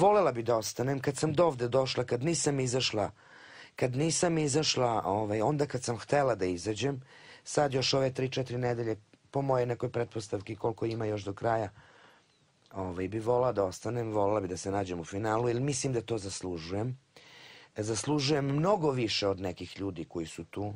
Volela bi da ostanem kad sam dovde došla, kad nisam izašla, kad nisam izašla, ovaj, onda kad sam htela da izađem, sad još ove 3-4 nedelje, po moje nekoj pretpostavki koliko ima još do kraja, ovaj, bi volala da ostanem, volala bi da se nađem u finalu, jer mislim da to zaslužujem. Zaslužujem mnogo više od nekih ljudi koji su tu.